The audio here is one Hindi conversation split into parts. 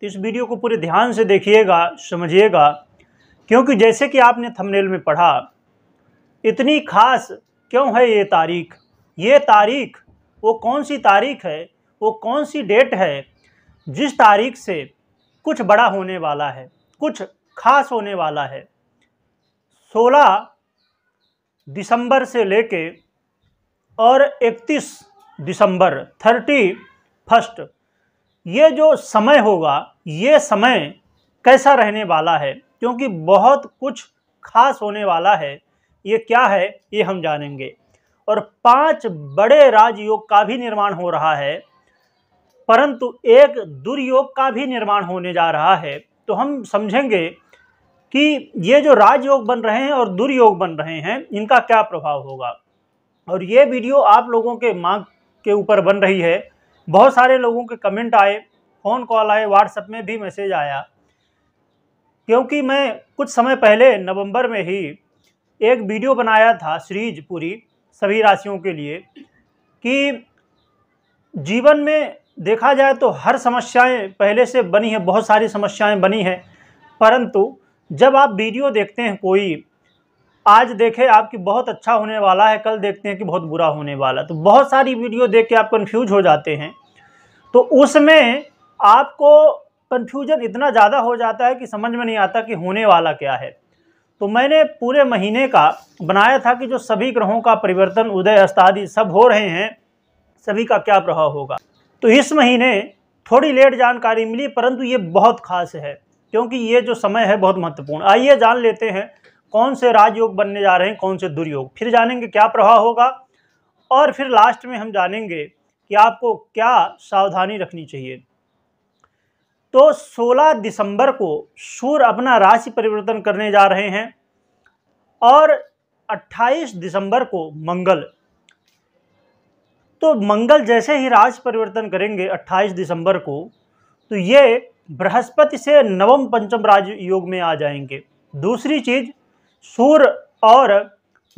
तो इस वीडियो को पूरे ध्यान से देखिएगा समझिएगा क्योंकि जैसे कि आपने थंबनेल में पढ़ा इतनी खास क्यों है ये तारीख ये तारीख वो कौन सी तारीख है वो कौन सी डेट है जिस तारीख से कुछ बड़ा होने वाला है कुछ खास होने वाला है 16 दिसंबर से लेके और 31 दिसंबर थर्टी फर्स्ट ये जो समय होगा ये समय कैसा रहने वाला है क्योंकि बहुत कुछ खास होने वाला है ये क्या है ये हम जानेंगे और पांच बड़े राजयोग का भी निर्माण हो रहा है परंतु एक दुर्योग का भी निर्माण होने जा रहा है तो हम समझेंगे कि ये जो राजयोग बन रहे हैं और दुर्योग बन रहे हैं इनका क्या प्रभाव होगा और ये वीडियो आप लोगों के मांग के ऊपर बन रही है बहुत सारे लोगों के कमेंट आए फ़ोन कॉल आए व्हाट्सएप में भी मैसेज आया क्योंकि मैं कुछ समय पहले नवंबर में ही एक वीडियो बनाया था सीरीज पूरी सभी राशियों के लिए कि जीवन में देखा जाए तो हर समस्याएं पहले से बनी है बहुत सारी समस्याएं बनी हैं परंतु जब आप वीडियो देखते हैं कोई आज देखे आपकी बहुत अच्छा होने वाला है कल देखते हैं कि बहुत बुरा होने वाला तो बहुत सारी वीडियो देख के आप कन्फ्यूज हो जाते हैं तो उसमें आपको कन्फ्यूजन इतना ज़्यादा हो जाता है कि समझ में नहीं आता कि होने वाला क्या है तो मैंने पूरे महीने का बनाया था कि जो सभी ग्रहों का परिवर्तन उदय अस्तादि सब हो रहे हैं सभी का क्या प्रभाव होगा तो इस महीने थोड़ी लेट जानकारी मिली परंतु ये बहुत खास है क्योंकि ये जो समय है बहुत महत्वपूर्ण आइए जान लेते हैं कौन से राजयोग बनने जा रहे हैं कौन से दुर्योग फिर जानेंगे क्या प्रभाव होगा और फिर लास्ट में हम जानेंगे कि आपको क्या सावधानी रखनी चाहिए तो 16 दिसंबर को सूर्य अपना राशि परिवर्तन करने जा रहे हैं और 28 दिसंबर को मंगल तो मंगल जैसे ही राशि परिवर्तन करेंगे 28 दिसंबर को तो ये बृहस्पति से नवम पंचम राज योग में आ जाएंगे दूसरी चीज सूर्य और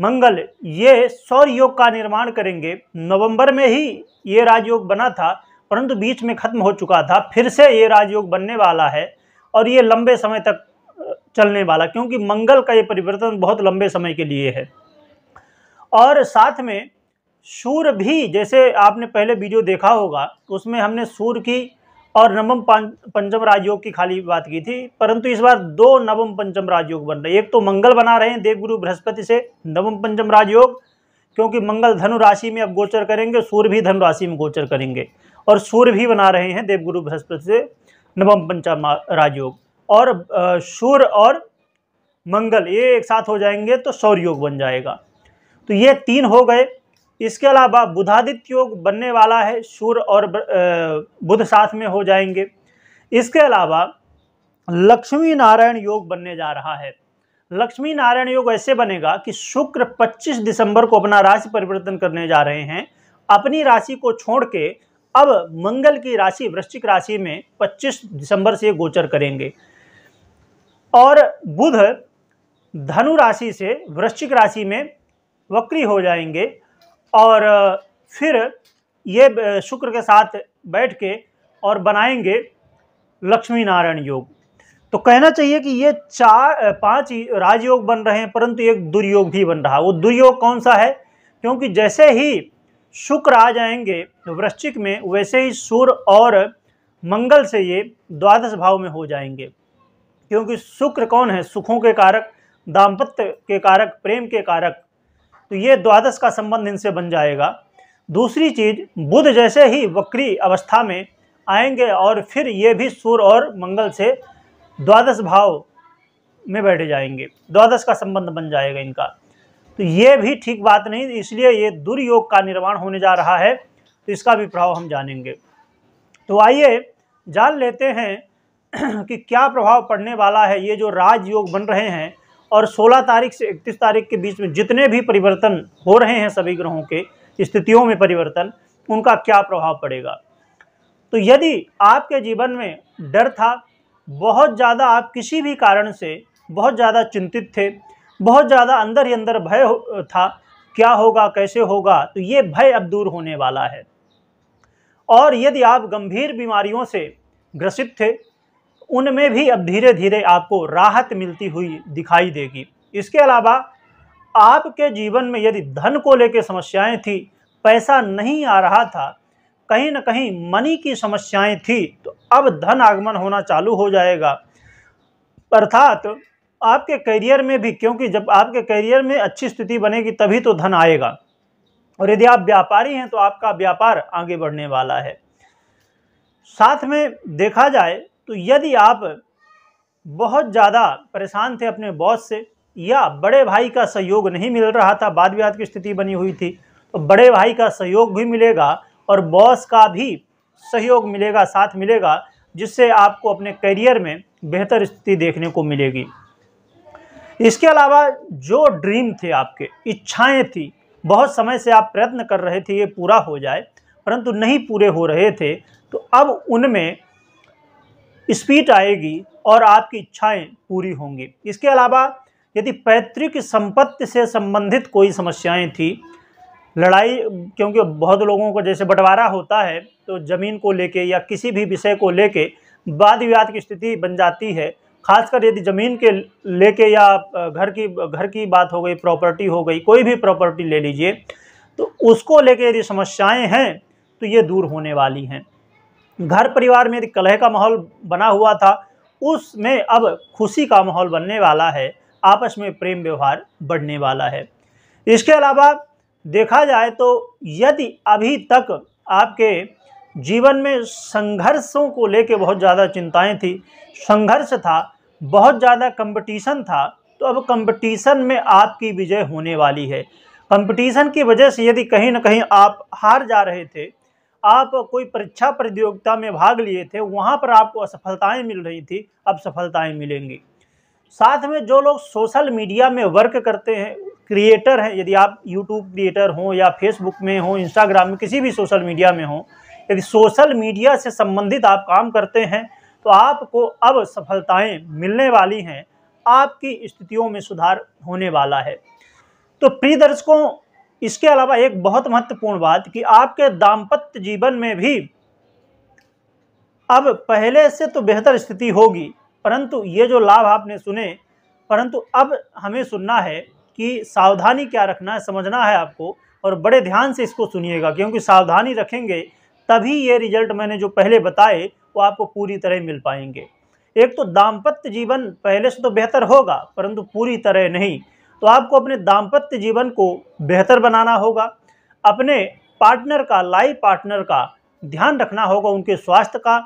मंगल ये सौर योग का निर्माण करेंगे नवंबर में ही ये राजयोग बना था परंतु बीच में खत्म हो चुका था फिर से ये राजयोग बनने वाला है और ये लंबे समय तक चलने वाला क्योंकि मंगल का ये परिवर्तन बहुत लंबे समय के लिए है और साथ में सूर्य भी जैसे आपने पहले वीडियो देखा होगा उसमें हमने सूर्य की और नवम पंचम राजयोग की खाली बात की थी परंतु इस बार दो नवम पंचम राजयोग बन रहे एक तो मंगल बना रहे हैं देवगुरु बृहस्पति से नवम पंचम राजयोग क्योंकि मंगल धनु राशि में अब गोचर करेंगे सूर्य भी धनु राशि में गोचर करेंगे और सूर्य भी बना रहे हैं देवगुरु बृहस्पति से नवम पंचम राजयोग और सूर्य और मंगल ये एक साथ हो जाएंगे तो सौर योग बन जाएगा तो ये तीन हो गए इसके अलावा बुधादित्य योग बनने वाला है सूर्य और बुध साथ में हो जाएंगे इसके अलावा लक्ष्मी नारायण योग बनने जा रहा है लक्ष्मी नारायण योग ऐसे बनेगा कि शुक्र 25 दिसंबर को अपना राशि परिवर्तन करने जा रहे हैं अपनी राशि को छोड़ के अब मंगल की राशि वृश्चिक राशि में 25 दिसंबर से गोचर करेंगे और बुध धनु राशि से वृश्चिक राशि में वक्री हो जाएंगे और फिर ये शुक्र के साथ बैठ के और बनाएंगे लक्ष्मी नारायण योग तो कहना चाहिए कि ये चार पांच राजयोग बन रहे हैं परंतु एक दुर्योग भी बन रहा वो दुर्योग कौन सा है क्योंकि जैसे ही शुक्र आ जाएंगे वृश्चिक में वैसे ही सूर्य और मंगल से ये द्वादश भाव में हो जाएंगे क्योंकि शुक्र कौन है सुखों के कारक दाम्पत्य के कारक प्रेम के कारक तो ये द्वादश का संबंध इनसे बन जाएगा दूसरी चीज बुध जैसे ही वक्री अवस्था में आएंगे और फिर ये भी सूर्य और मंगल से द्वादश भाव में बैठे जाएंगे द्वादश का संबंध बन जाएगा इनका तो ये भी ठीक बात नहीं इसलिए ये दुर्योग का निर्माण होने जा रहा है तो इसका भी प्रभाव हम जानेंगे तो आइए जान लेते हैं कि क्या प्रभाव पड़ने वाला है ये जो राजयोग बन रहे हैं और 16 तारीख से 31 तारीख के बीच में जितने भी परिवर्तन हो रहे हैं सभी ग्रहों के स्थितियों में परिवर्तन उनका क्या प्रभाव पड़ेगा तो यदि आपके जीवन में डर था बहुत ज़्यादा आप किसी भी कारण से बहुत ज़्यादा चिंतित थे बहुत ज़्यादा अंदर ही अंदर भय था क्या होगा कैसे होगा तो ये भय अब दूर होने वाला है और यदि आप गंभीर बीमारियों से ग्रसित थे उनमें भी अब धीरे धीरे आपको राहत मिलती हुई दिखाई देगी इसके अलावा आपके जीवन में यदि धन को लेकर समस्याएं थी पैसा नहीं आ रहा था कहीं ना कहीं मनी की समस्याएं थी तो अब धन आगमन होना चालू हो जाएगा अर्थात आपके करियर में भी क्योंकि जब आपके करियर में अच्छी स्थिति बनेगी तभी तो धन आएगा और यदि आप व्यापारी हैं तो आपका व्यापार आगे बढ़ने वाला है साथ में देखा जाए तो यदि आप बहुत ज़्यादा परेशान थे अपने बॉस से या बड़े भाई का सहयोग नहीं मिल रहा था बाद विवाद की स्थिति बनी हुई थी तो बड़े भाई का सहयोग भी मिलेगा और बॉस का भी सहयोग मिलेगा साथ मिलेगा जिससे आपको अपने करियर में बेहतर स्थिति देखने को मिलेगी इसके अलावा जो ड्रीम थे आपके इच्छाएं थी बहुत समय से आप प्रयत्न कर रहे थे ये पूरा हो जाए परंतु नहीं पूरे हो रहे थे तो अब उनमें स्पीड आएगी और आपकी इच्छाएं पूरी होंगी इसके अलावा यदि पैतृक संपत्ति से संबंधित कोई समस्याएं थी लड़ाई क्योंकि बहुत लोगों को जैसे बंटवारा होता है तो ज़मीन को लेके या किसी भी विषय को लेके वाद विवाद की स्थिति बन जाती है खासकर यदि ज़मीन के लेके या घर की घर की बात हो गई प्रॉपर्टी हो गई कोई भी प्रॉपर्टी ले लीजिए तो उसको लेके यदि समस्याएं हैं तो ये दूर होने वाली हैं घर परिवार में कलह का माहौल बना हुआ था उसमें अब खुशी का माहौल बनने वाला है आपस में प्रेम व्यवहार बढ़ने वाला है इसके अलावा देखा जाए तो यदि अभी तक आपके जीवन में संघर्षों को लेके बहुत ज़्यादा चिंताएं थी संघर्ष था बहुत ज़्यादा कंपटीशन था तो अब कंपटीशन में आपकी विजय होने वाली है कंपटीशन की वजह से यदि कहीं ना कहीं आप हार जा रहे थे आप कोई परीक्षा प्रतियोगिता में भाग लिए थे वहाँ पर आपको असफलताएँ मिल रही थी अब सफलताएँ मिलेंगी साथ में जो लोग सोशल मीडिया में वर्क करते हैं क्रिएटर हैं यदि आप यूट्यूब क्रिएटर हों या फेसबुक में हों इंस्टाग्राम में किसी भी सोशल मीडिया में हों यदि सोशल मीडिया से संबंधित आप काम करते हैं तो आपको अब सफलताएं मिलने वाली हैं आपकी स्थितियों में सुधार होने वाला है तो प्रिय दर्शकों इसके अलावा एक बहुत महत्वपूर्ण बात कि आपके दाम्पत्य जीवन में भी अब पहले से तो बेहतर स्थिति होगी परंतु ये जो लाभ आपने सुने परंतु अब हमें सुनना है कि सावधानी क्या रखना है समझना है आपको और बड़े ध्यान से इसको सुनिएगा क्योंकि सावधानी रखेंगे तभी ये रिजल्ट मैंने जो पहले बताए वो आपको पूरी तरह मिल पाएंगे एक तो दाम्पत्य जीवन पहले से तो बेहतर होगा परंतु पूरी तरह नहीं तो आपको अपने दाम्पत्य जीवन को बेहतर बनाना होगा अपने पार्टनर का लाइफ पार्टनर का ध्यान रखना होगा उनके स्वास्थ्य का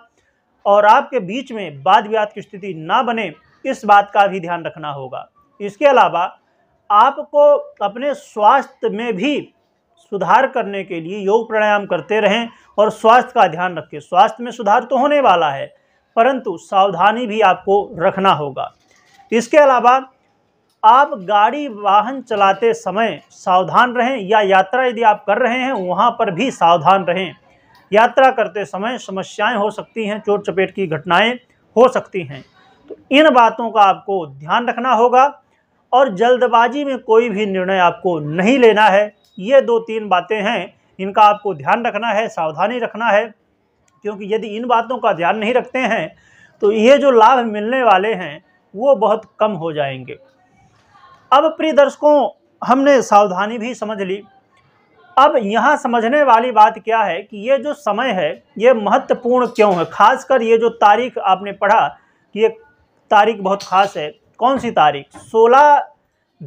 और आपके बीच में वाद विवाद की स्थिति ना बने इस बात का भी ध्यान रखना होगा इसके अलावा आपको अपने स्वास्थ्य में भी सुधार करने के लिए योग प्राणायाम करते रहें और स्वास्थ्य का ध्यान रखें स्वास्थ्य में सुधार तो होने वाला है परंतु सावधानी भी आपको रखना होगा इसके अलावा आप गाड़ी वाहन चलाते समय सावधान रहें या यात्रा यदि आप कर रहे हैं वहाँ पर भी सावधान रहें यात्रा करते समय समस्याएं हो सकती हैं चोट चपेट की घटनाएं हो सकती हैं तो इन बातों का आपको ध्यान रखना होगा और जल्दबाजी में कोई भी निर्णय आपको नहीं लेना है ये दो तीन बातें हैं इनका आपको ध्यान रखना है सावधानी रखना है क्योंकि यदि इन बातों का ध्यान नहीं रखते हैं तो ये जो लाभ मिलने वाले हैं वो बहुत कम हो जाएंगे अब प्रिय दर्शकों हमने सावधानी भी समझ ली अब यहाँ समझने वाली बात क्या है कि ये जो समय है ये महत्वपूर्ण क्यों है खासकर ये जो तारीख आपने पढ़ा कि ये तारीख बहुत खास है कौन सी तारीख 16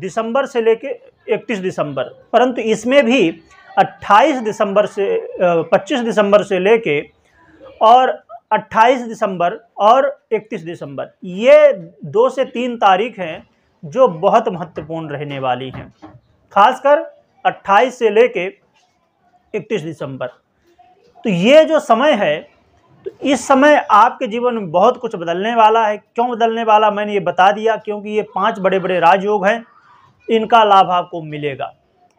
दिसंबर से लेके 31 दिसंबर परंतु इसमें भी 28 दिसंबर से 25 दिसंबर से लेके और 28 दिसंबर और 31 दिसंबर ये दो से तीन तारीख हैं जो बहुत महत्वपूर्ण रहने वाली हैं खासकर 28 से लेके 31 दिसंबर तो ये जो समय है तो इस समय आपके जीवन में बहुत कुछ बदलने वाला है क्यों बदलने वाला मैंने ये बता दिया क्योंकि ये पांच बड़े बड़े राजयोग हैं इनका लाभ आपको मिलेगा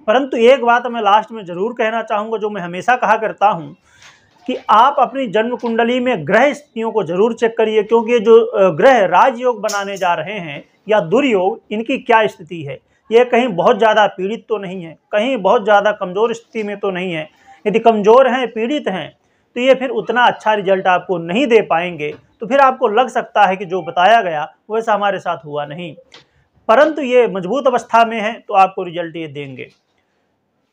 परंतु एक बात मैं लास्ट में ज़रूर कहना चाहूँगा जो मैं हमेशा कहा करता हूँ कि आप अपनी जन्म कुंडली में ग्रह स्थितियों को जरूर चेक करिए क्योंकि जो ग्रह राजयोग बनाने जा रहे हैं या दुर्योग इनकी क्या स्थिति है ये कहीं बहुत ज़्यादा पीड़ित तो नहीं है कहीं बहुत ज़्यादा कमज़ोर स्थिति में तो नहीं है यदि कमज़ोर हैं पीड़ित हैं तो ये फिर उतना अच्छा रिजल्ट आपको नहीं दे पाएंगे तो फिर आपको लग सकता है कि जो बताया गया वैसा हमारे साथ हुआ नहीं परंतु ये मजबूत अवस्था में है तो आपको रिजल्ट ये देंगे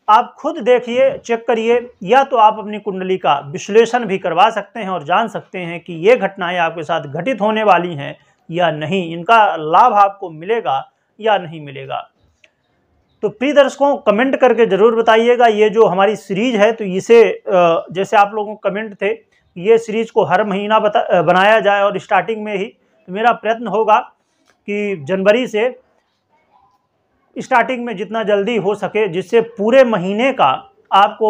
आप खुद देखिए चेक करिए या तो आप अपनी कुंडली का विश्लेषण भी करवा सकते हैं और जान सकते हैं कि ये घटनाएं आपके साथ घटित होने वाली हैं या नहीं इनका लाभ आपको मिलेगा या नहीं मिलेगा तो प्रिय दर्शकों कमेंट करके ज़रूर बताइएगा ये जो हमारी सीरीज है तो इसे जैसे आप लोगों को कमेंट थे ये सीरीज को हर महीना बता बनाया जाए और स्टार्टिंग में ही तो मेरा प्रयत्न होगा कि जनवरी से स्टार्टिंग में जितना जल्दी हो सके जिससे पूरे महीने का आपको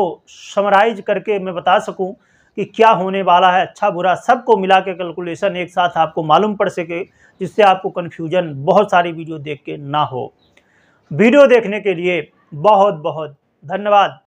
समराइज करके मैं बता सकूं कि क्या होने वाला है अच्छा बुरा सबको मिला के कैलकुलेशन एक साथ आपको मालूम पड़ सके जिससे आपको कन्फ्यूजन बहुत सारी वीडियो देख के ना हो वीडियो देखने के लिए बहुत बहुत धन्यवाद